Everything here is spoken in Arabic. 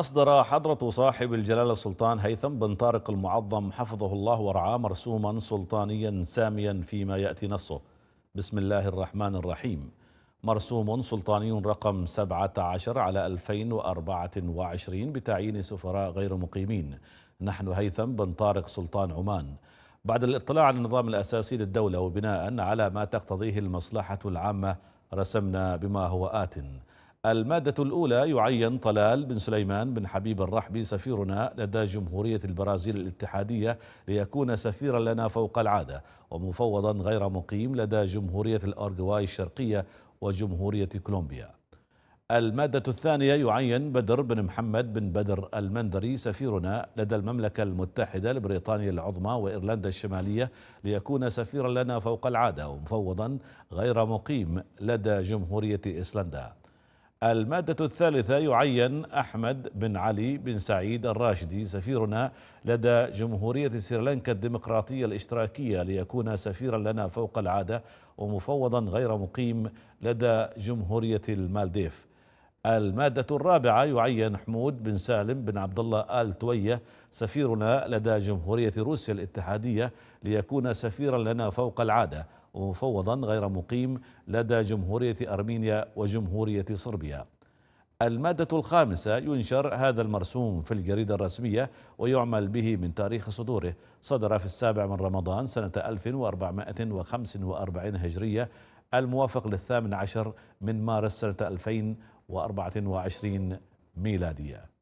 أصدر حضرة صاحب الجلالة السلطان هيثم بن طارق المعظم حفظه الله ورعاه مرسوما سلطانيا ساميا فيما يأتي نصه بسم الله الرحمن الرحيم مرسوم سلطاني رقم 17 على 2024 بتعيين سفراء غير مقيمين نحن هيثم بن طارق سلطان عمان بعد الاطلاع على النظام الأساسي للدولة وبناء على ما تقتضيه المصلحة العامة رسمنا بما هو آتٍ المادة الأولى يعين طلال بن سليمان بن حبيب الرحبي سفيرنا لدى جمهورية البرازيل الاتحادية ليكون سفيرا لنا فوق العادة ومفوضا غير مقيم لدى جمهورية الأورجواي الشرقية وجمهورية كولومبيا المادة الثانية يعين بدر بن محمد بن بدر المندري سفيرنا لدى المملكة المتحدة لبريطانيا العظمى وإيرلندا الشمالية ليكون سفيرا لنا فوق العادة ومفوضا غير مقيم لدى جمهورية إيسلندا المادة الثالثة يعين أحمد بن علي بن سعيد الراشدي سفيرنا لدى جمهورية سريلانكا الديمقراطية الاشتراكية ليكون سفيرا لنا فوق العادة ومفوضا غير مقيم لدى جمهورية المالديف المادة الرابعة يعين حمود بن سالم بن عبد الله آل توية سفيرنا لدى جمهورية روسيا الاتحادية ليكون سفيرا لنا فوق العادة ومفوضا غير مقيم لدى جمهورية أرمينيا وجمهورية صربيا المادة الخامسة ينشر هذا المرسوم في الجريدة الرسمية ويعمل به من تاريخ صدوره صدر في السابع من رمضان سنة 1445 هجرية الموافق للثامن عشر من مارس سنة 2000 وأربعة وعشرين ميلادية